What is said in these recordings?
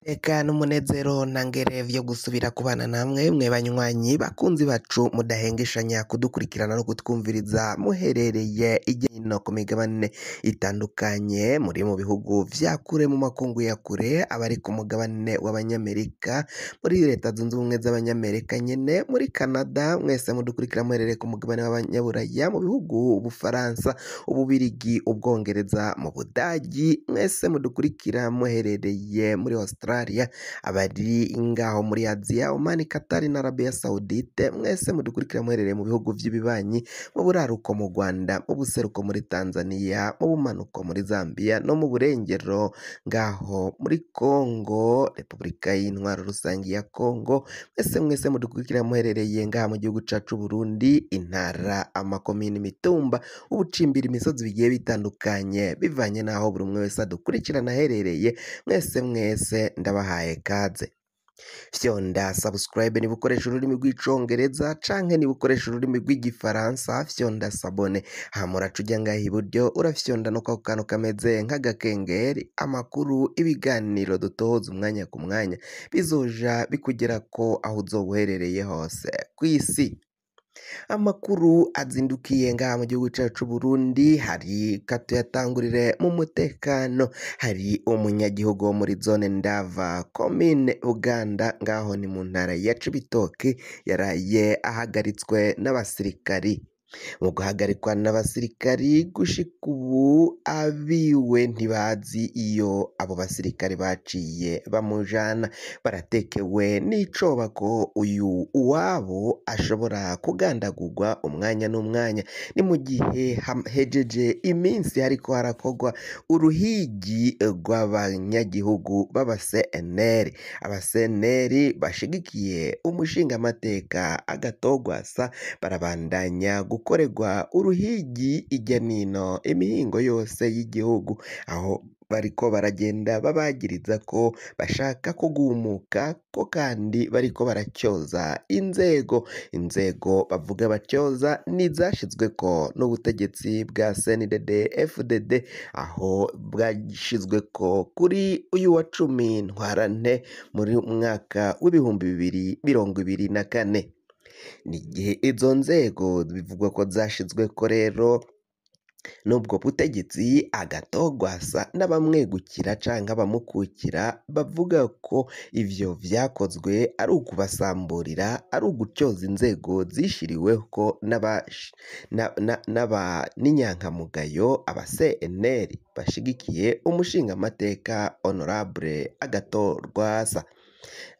Tekana umunezero na ngere gusubira kubana namwe mwe banywanyi bakunzi bacu mudahengeshanya kudukurikirana no kutwumviriza muherereye igino ku migabane itandukanye muri mu bihugu vya kure mu makungu ya kure abari ku mugabane w'abanyamerika muri leta zunze ubumwe z'abanyamerika nyine muri Canada mwese mudukurikira muherereye ku mugabane w'abanyaburaya mu bihugu ubufaransa ububirigi ubwongereza mu budagi mwese mudukurikira muherereye muri Australia Australia abari ngaho muri Aziya, umani Qatar na Arabia Saudite mwese mudukurikira muherereye mu bihugu by'ibibanyi mu buraruko mu Rwanda, mu buseruko muri Tanzania, mu bumanuko muri Zambia no mu burengero ngaho muri Congo, Repubulika y'Intwaro Rusange ya Congo, mwese mwese mudukurikira muherereye ngaha mu gihugu cyacu Burundi, intara, amakomini, imitumba, ubucimbira, imisozi bigiye bitandukanye bivanye n'aho buri umwe wese adukurikirana aherereye mwese mwese ndabahaye gaze fyonda sabusikarayibe niba ukoresha ururimi rw'icyongereza canke niba ukoresha ururimi rw'igifaransa fyonda sabone hamuraca ujya ngaha iburyo urafyonda no kako kantu kameze nk'agakengeri amakuru ibiganiro dutohoza umwanya ku mwanya bizoja bikugera ko aho uzoba uherereye hose ku isi Amakuru azindukiye ngaha mu gihugu cyacu Burundi hari kato yatangurire mu mutekano, hari umunyagihugu wo muri zone Ndava komine Uganda ngaho ni mu ntara ya Cibitoke yaraye ahagaritswe n'abasirikari. mu guhagarikwa n'abasirikari gushika ubu abiwe ntibazi iyo abo basirikari baciye bamujana baratekewe n'icoba ko uyu uwabo ashobora kugandagurwa umwanya n'umwanya ni mu gihe hejeje iminsi ariko harakogwa uruhigi rw'abanyagihugu b'abaseneri abaseneri bashigikiye umushingamateka agatogwasa barabandanya gukorerwa uruhigi ijya n'ino imihingo yose y'igihugu, aho bariko baragenda babagiriza ko bashaka kugumuka ko kandi bariko baracyoza inzego, inzego bavuga batyoza ni izashizweko n'ubutegetsi bwa CNDD FDD aho ko kuri uyu wa cumi ntwarante muri mwaka w'ibihumbi bibiri mirongo ibiri na kane. Ni igihe izo nzego bivugwa ko zashyizwe ko rero n'ubwo butegetsi agatogwasa n'abamwegukira canke abamukukira bavuga ko ibyo byakozwe ari ukubasamburira ari ugutyoza inzego zishiriweho n'inyankamugayo aba CNL bashigikiye umushingamateka honorable Agathon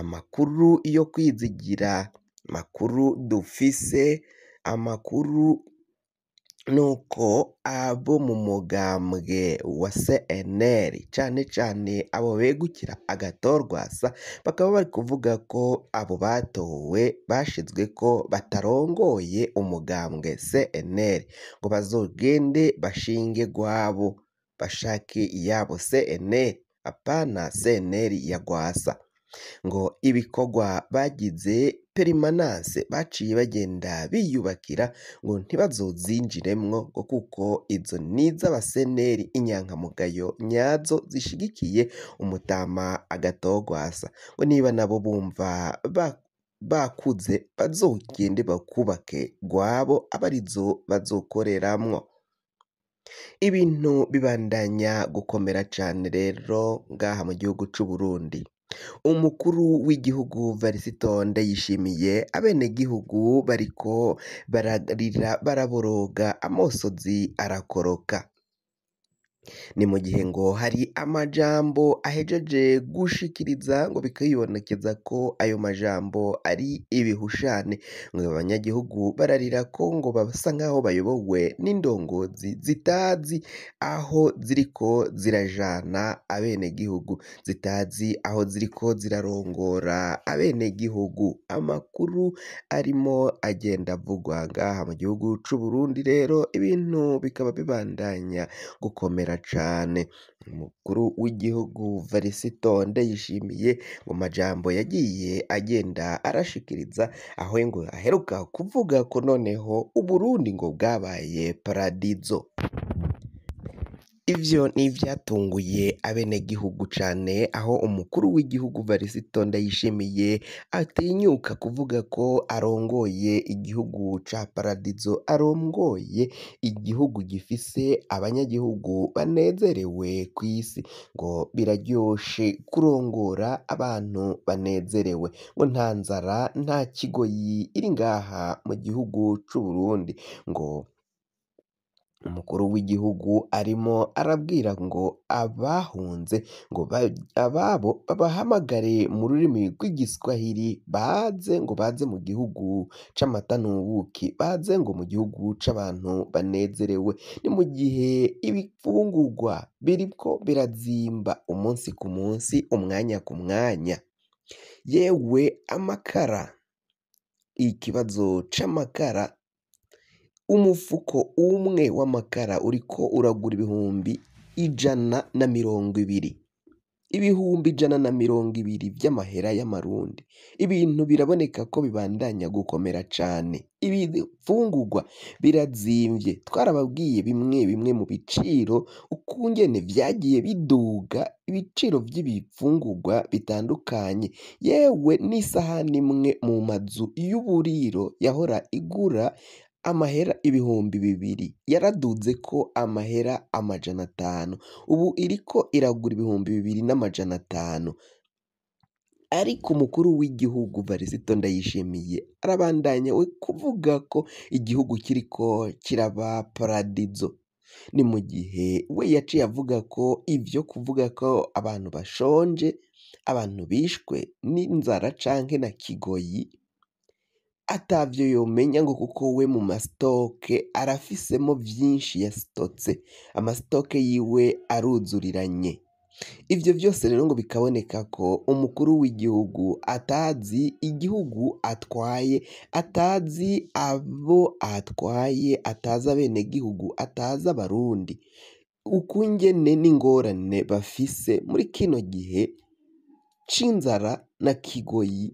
Amakuru yo kwizigira Amakuru dufise, amakuru nuko abo mu mugambwe wa CNR cyane cyane abo begukira agatorwasa, bakaba bari kuvuga ko abo batowe bashinzwe ko batarongoye umugambwe CNL ngo bazogende bashinge gwabo, bashake iyabo CNL apana CNL ya gwasa. ngo ibikorwa bagize perimananse baciye bagenda biyubakira ngo ntibazozinjiremwo ngo kuko izo ni iz'abaseneri inyankamugayo nyazo zishigikiye umutama agatogwasa ngo niba nabo bumva bakuze bazogende bakubake rwabo abarizo bazokoreramwo ibintu bibandanya gukomera cane rero ngaha mu gihugu c'u Burundi Umukuru w'igihugu Varisito Ndayishimiye abenegihugu bariko bararira baraboroga amosonzi arakoroka. Ni mu gihe ngo hari amajambo ahejeje gushikiriza ngo bikayibonekeza ko ayo majambo ari ibihushane, ngo abanyagihugu bararira ko ngo basa nk'aho bayobowe n'indongozi zitazi aho ziriko zirajana abenegihugu, zitazi aho ziriko zirarongora abenegihugu. Amakuru arimo agenda avugwa ngaha mu gihugu c'u Burundi rero ibintu bikaba bibandanya gukomera. bifasha cyane. Umukuru w'igihugu Veliston yishimiye mu majambo yagiye agenda arashikiriza aho ngo aheruka kuvuga ko noneho u Burundi ngo bwabaye paradizo. Ibyo ni ibyatunguye abenegihugu cane aho umukuru w'igihugu Varisito Ndayishimiye atinyuka kuvuga ko arongoye igihugu ca paradizo, arongoye igihugu gifise abanyagihugu banezerewe ku isi, ngo biraryoshye kurongora abantu banezerewe, ngo nta nzara nta kigoyi iri ngaha mu gihugu cy'u Burundi, ngo Umukuru w'igihugu arimo arabwira ngo abahunze ngo ababo babahamagare mu rurimi rw'igiswahili baze ngo baze mu gihugu c'amata n'ubuki, baze ngo mu gihugu c'abantu banezerewe, ni mu gihe ibifungugwa ibifungurwa ko birazimba umunsi ku munsi, umwanya ku mwanya, yewe amakara, ikibazo c'amakara Umufuko umwe w'amakara uri ko uragura ibihumbi ijana na mirongo ibiri, ibihumbi ijana na mirongo ibiri by’amahera y'amarundi, ibintu biraboneka ko bibandanya gukomera cane, ibifungugwa birazimvye, twarababwiye bimwe bimwe mu biciro ukungene byagiye biduga ibiciro by’ibifungugwa bitandukanye, yewe n'isahani imwe mu mazu y'uburiro yahora igura amahera ibihumbi bibiri yaradutse ko amahera amajana atanu ubu iriko iragura ibihumbi bibiri n'amajana atanu ariko umukuru w'igihugu Varisito Ndayishimiye arabandanya we kuvuga ko igihugu kiriko kiraba paradizo ni mu gihe we yaciye avuga ko ibyo kuvuga ko abantu bashonje abantu bishwe n'inzara canke na kigoyi atabyo yomenya ngo kuko we mu masitoke arafisemo byinshi yasitotse amasitoke yiwe aruzuriranye ibyo byose rero ngo bikaboneka ko umukuru w'igihugu atazi igihugu atwaye atazi abo atwaye atazi abenegihugu atazi abarundi ukungene n'ingorane bafise muri kino gihe c'inzara na kigoyi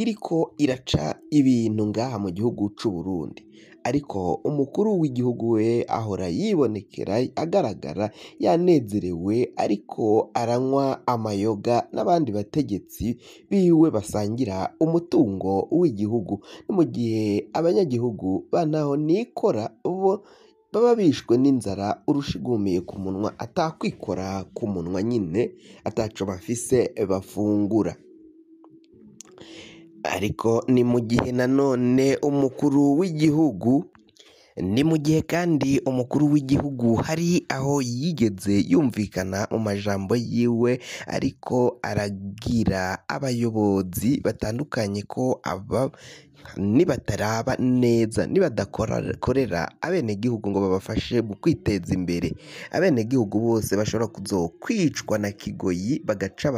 iriko iraca ibintu ngaha mu gihugu c'Uburundi ariko umukuru w'igihugu we ahora yibonekera agaragara yanezerewe ariko aranywa amayoga n'abandi bategetsi biwe basangira umutungo w'igihugu mu gihe abanyagihugu bantahonikora bo baba bishwe n'inzara urusha igumiye ku munwa atakwikora ku munwa nyine ataco bafise bafungura. ariko ni mu gihe nanone umukuru w'igihugu ni mu gihe kandi umukuru w'igihugu hari aho yigeze yumvikana mu majambo yiwe ariko aragira abayobozi batandukanye ko aba nibataraba neza nibadakorera abenegihugu ngo babafashe mu kwiteza imbere abenegihugu bose bashobora kwicwa na kigoyi bagaca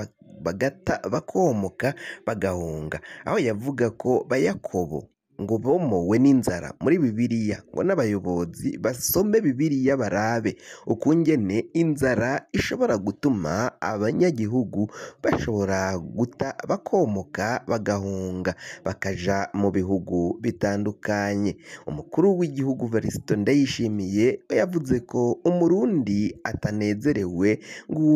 bagata bakomoka bagahunga aho yavuga ko bayakobo ngo bomowe n'inzara muri bibiliya ngo n'abayobozi basome bibiliya barabe ukungene inzara ishobora gutuma abanyagihugu bashobora guta bakomoka bagahunga bakaja mu bihugu bitandukanye umukuru w'igihugu varisito ndayishimiye yavuze ko umurundi atanezerewe ngo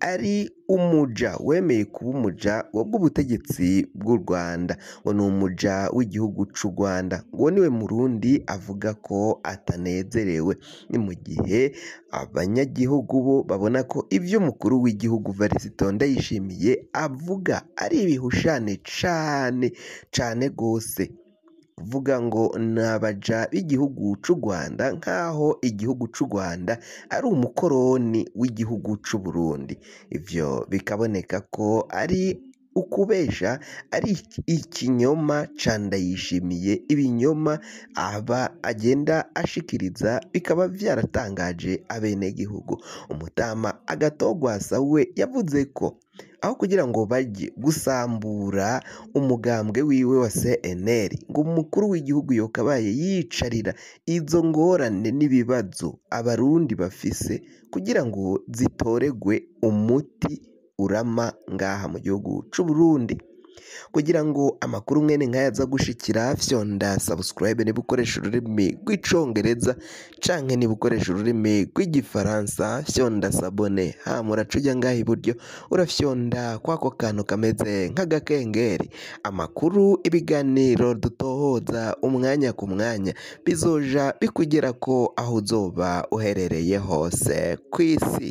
ari umuja wemeye kuba umuja w'ubutegetsi bw'u Rwanda ngo ni umuja w'igihugu cy'u Rwanda ngo niwe murundi avuga ko atanezerewe ni mu gihe abanyagihugu bo babona ko ibyo umukuru w'igihugu Varisito yishimiye avuga ari ibihushane cane cane gose. vuga ngo ni abaja b'igihugu cy'u Rwanda nk'aho igihugu cy'u Rwanda ari umukoroni w'igihugu cy'u Burundi, ibyo bikaboneka ko ari uko ari ikinyoma canda yishimiye ibinyoma aba agenda ashikiriza bikaba byaratangaje abenegihugu Umutama Agatogwasa we yavuze ko aho kugira ngo bajye gusambura umugambwe wiwe wa CNL ngo umukuru w'igihugu yakabaye yicarira izo ngorane n'ibibazo abarundi bafise kugira ngo zitoregwe umuti urama ngaha mu gihugu cy'u Burundi kugira ngo amakuru mwene nk'aya aza gushikira fyonda subscribe niba ukoresha ururimi rw'icongereza canke niba ukoresha ururimi rw'igifaransa fyonda sabone Hamura uraca ujya ngaha iburyo urafyonda kwako kantu kameze nk'agakengeri amakuru ibiganiro dutohoza umwanya ku mwanya bizoja bikugera ko aho uzoba uherereye hose ku isi